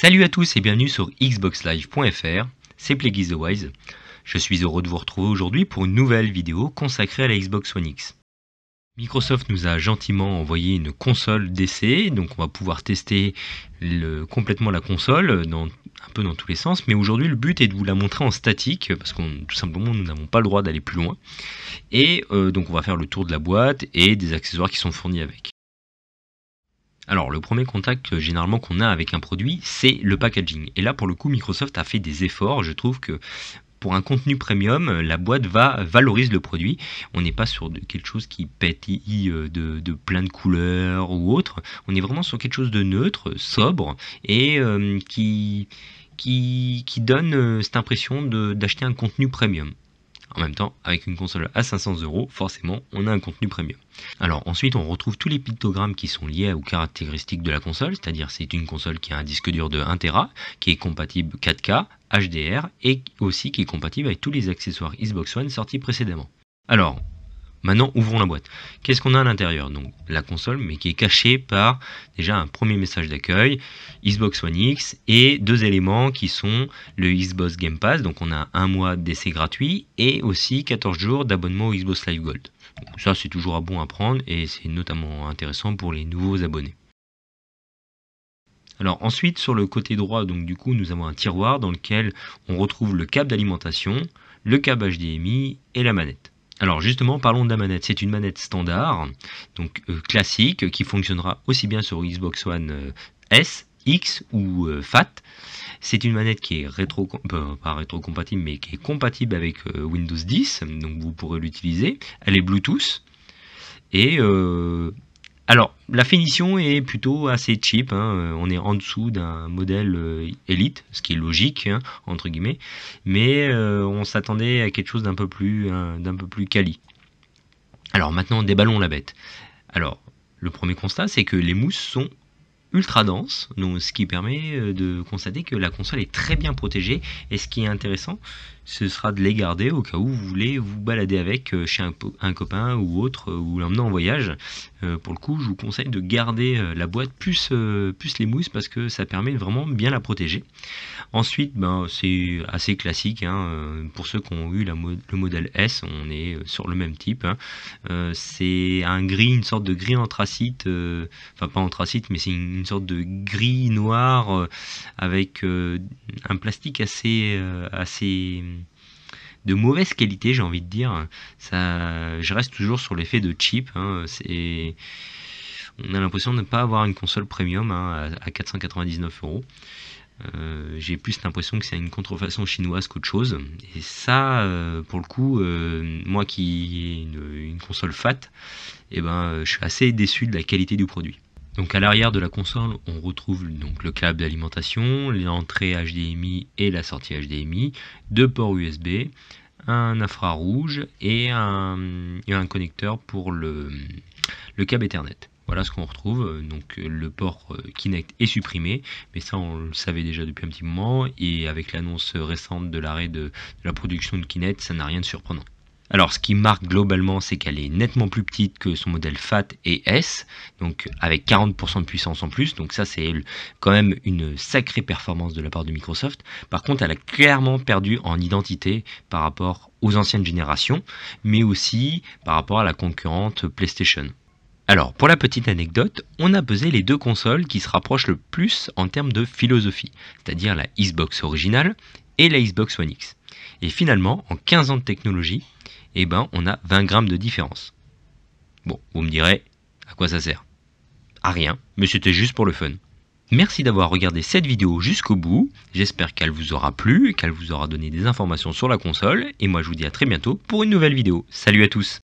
Salut à tous et bienvenue sur xboxlive.fr, c'est Plagueis Je suis heureux de vous retrouver aujourd'hui pour une nouvelle vidéo consacrée à la Xbox One X. Microsoft nous a gentiment envoyé une console d'essai, donc on va pouvoir tester complètement la console dans, un peu dans tous les sens. Mais aujourd'hui, le but est de vous la montrer en statique parce qu'on tout simplement nous n'avons pas le droit d'aller plus loin. Et euh, donc on va faire le tour de la boîte et des accessoires qui sont fournis avec. Alors le premier contact euh, généralement qu'on a avec un produit, c'est le packaging. Et là pour le coup Microsoft a fait des efforts. Je trouve que pour un contenu premium, la boîte va valorise le produit. On n'est pas sur quelque chose qui pète euh, de, plein de couleurs ou autre. On est vraiment sur quelque chose de neutre, sobre et euh, qui, donne cette impression d'acheter un contenu premium. En même temps, avec une console à 500 euros, forcément, on a un contenu premium. Alors ensuite, on retrouve tous les pictogrammes qui sont liés aux caractéristiques de la console, c'est-à-dire c'est une console qui a un disque dur de 1 Tera, qui est compatible 4K, HDR et aussi qui est compatible avec tous les accessoires Xbox One sortis précédemment. Alors, Maintenant, ouvrons la boîte. Qu'est-ce qu'on a à l'intérieur Donc la console, mais qui est cachée par déjà un premier message d'accueil, Xbox One X et deux éléments qui sont le Xbox Game Pass. Donc on a un mois d'essai gratuit et aussi 14 jours d'abonnement au Xbox Live Gold. ça, c'est toujours à bon à prendre et c'est notamment intéressant pour les nouveaux abonnés. Alors ensuite sur le côté droit donc du coup nous avons un tiroir dans lequel on retrouve le câble d'alimentation, le câble HDMI et la manette. Alors justement, parlons de la manette. C'est une manette standard, donc euh, classique, qui fonctionnera aussi bien sur Xbox One euh, S, X ou euh, FAT. C'est une manette qui est rétro, pas compatible mais qui est compatible avec Windows 10, donc vous pourrez l'utiliser. Elle est Bluetooth et alors, la finition est plutôt assez cheap. Hein. Euh, on est en dessous d'un modèle euh, élite, ce qui est logique hein, entre guillemets. Mais euh, on s'attendait à quelque chose d'un peu plus, d'un peu plus quali. Alors maintenant, déballons la bête. Alors, le premier constat, c'est que les mousses sont ultra dense, donc ce qui permet euh, de constater que la console est très bien protégée. Et ce qui est intéressant, ce sera de les garder au cas où vous voulez vous balader avec euh, chez un, copain ou autre, euh, ou l'emmener en voyage. pour le coup, je vous conseille de garder la boîte plus, plus les mousses parce que ça permet vraiment bien la protéger. Ensuite, ben, c'est assez classique. Hein, pour ceux qui ont eu la le modèle S, on est sur le même type. Hein. c'est un gris, une sorte de gris anthracite, enfin pas anthracite, mais c'est une sorte de gris noir euh, avec euh, un plastique assez, euh, assez de mauvaise qualité, j'ai envie de dire. Ça, je reste toujours sur l'effet de cheap. Hein, c'est on a l'impression de ne pas avoir une console premium hein, à, 499 euros. J'ai plus l'impression que c'est une contrefaçon chinoise qu'autre chose. Et ça, pour le coup, moi qui ai une, console fat, et eh ben, je suis assez déçu de la qualité du produit. Donc à l'arrière de la console, on retrouve donc le câble d'alimentation, l'entrée HDMI et la sortie HDMI, deux ports USB, un infrarouge et un, et un connecteur pour le, le câble Ethernet. Voilà ce qu'on retrouve. Donc le port euh, Kinect est supprimé, mais ça on le savait déjà depuis un petit moment. Et avec l'annonce récente de l'arrêt de la production de Kinect, ça n'a rien de surprenant. Alors, ce qui marque globalement, c'est qu'elle est nettement plus petite que son modèle FAT et S, donc avec 40% de puissance en plus. Donc ça, c'est quand même une sacrée performance de la part de Microsoft. Par contre, elle a clairement perdu en identité par rapport aux anciennes générations, mais aussi par rapport à la concurrente PlayStation. Alors, pour la petite anecdote, on a pesé les deux consoles qui se rapprochent le plus en termes de philosophie, c'est-à-dire la Xbox originale et la Xbox One X. Et finalement, en 15 ans de technologie, eh ben on a 20 grammes de différence. Bon, vous me direz, à quoi ça sert À rien, mais c'était juste pour le fun. Merci d'avoir regardé cette vidéo jusqu'au bout, j'espère qu'elle vous aura plu, qu'elle vous aura donné des informations sur la console, et moi je vous dis à très bientôt pour une nouvelle vidéo. Salut à tous